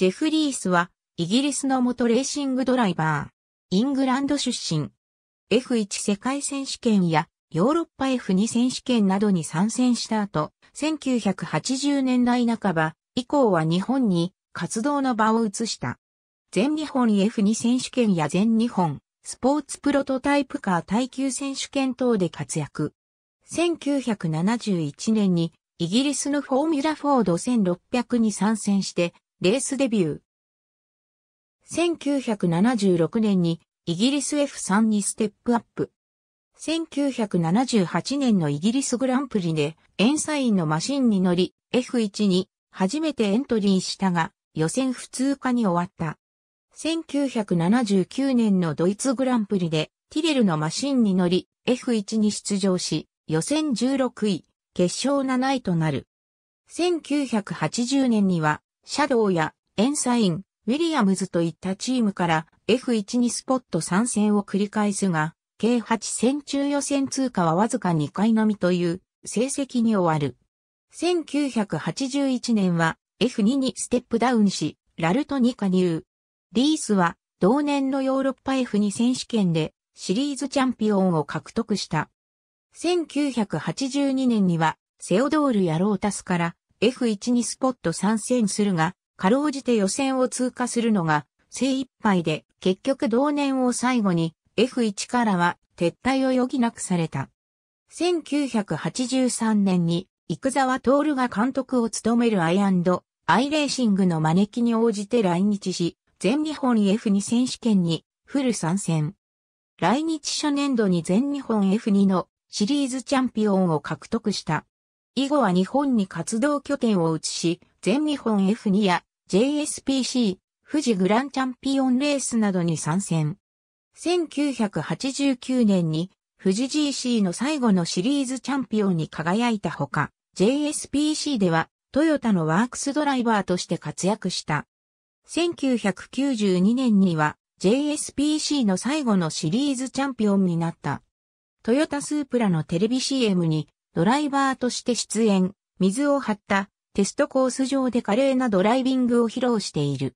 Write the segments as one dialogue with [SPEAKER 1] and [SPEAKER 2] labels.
[SPEAKER 1] ジェフリースは、イギリスの元レーシングドライバー、イングランド出身。F1 世界選手権やヨーロッパ F2 選手権などに参戦した後、1980年代半ば以降は日本に活動の場を移した。全日本 F2 選手権や全日本スポーツプロトタイプカー耐久選手権等で活躍。1971年にイギリスのフォーミュラフォード1600に参戦してレースデビュー。1976年にイギリス F3 にステップアップ。1978年のイギリスグランプリでエンサインのマシンに乗り F1 に初めてエントリーしたが予選普通化に終わった。1979年のドイツグランプリでティレルのマシンに乗り F1 に出場し予選16位、決勝7位となる。1980年にはシャドウやエンサイン、ウィリアムズといったチームから F1 にスポット参戦を繰り返すが、計8戦中予選通過はわずか2回のみという成績に終わる。1981年は F2 にステップダウンし、ラルトに加入。リースは同年のヨーロッパ F2 選手権でシリーズチャンピオンを獲得した。1982年にはセオドール・やロータスから F1 にスポット参戦するが、かろうじて予選を通過するのが精一杯で、結局同年を最後に F1 からは撤退を余儀なくされた。1983年に、生沢徹が監督を務めるアイアイレーシングの招きに応じて来日し、全日本 F2 選手権にフル参戦。来日初年度に全日本 F2 のシリーズチャンピオンを獲得した。以後は日本に活動拠点を移し、全日本 F2 や JSPC、富士グランチャンピオンレースなどに参戦。1989年に富士 GC の最後のシリーズチャンピオンに輝いたほか、JSPC ではトヨタのワークスドライバーとして活躍した。1992年には JSPC の最後のシリーズチャンピオンになった。トヨタスープラのテレビ CM にドライバーとして出演、水を張ったテストコース上で華麗なドライビングを披露している。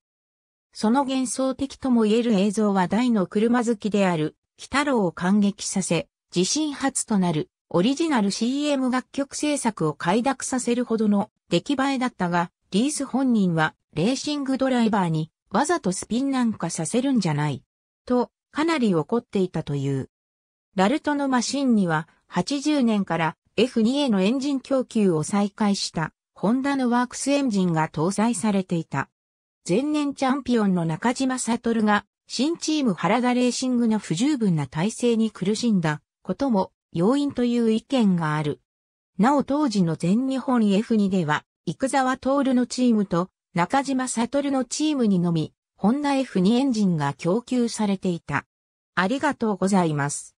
[SPEAKER 1] その幻想的とも言える映像は大の車好きである、北郎を感激させ、自身初となるオリジナル CM 楽曲制作を快諾させるほどの出来栄えだったが、リース本人はレーシングドライバーにわざとスピンなんかさせるんじゃない。と、かなり怒っていたという。ラルトのマシンには80年から F2 へのエンジン供給を再開したホンダのワークスエンジンが搭載されていた。前年チャンピオンの中島悟が新チーム原田レーシングの不十分な体制に苦しんだことも要因という意見がある。なお当時の全日本 F2 では、生沢徹のチームと中島悟のチームにのみ、ホンダ F2 エンジンが供給されていた。ありがとうございます。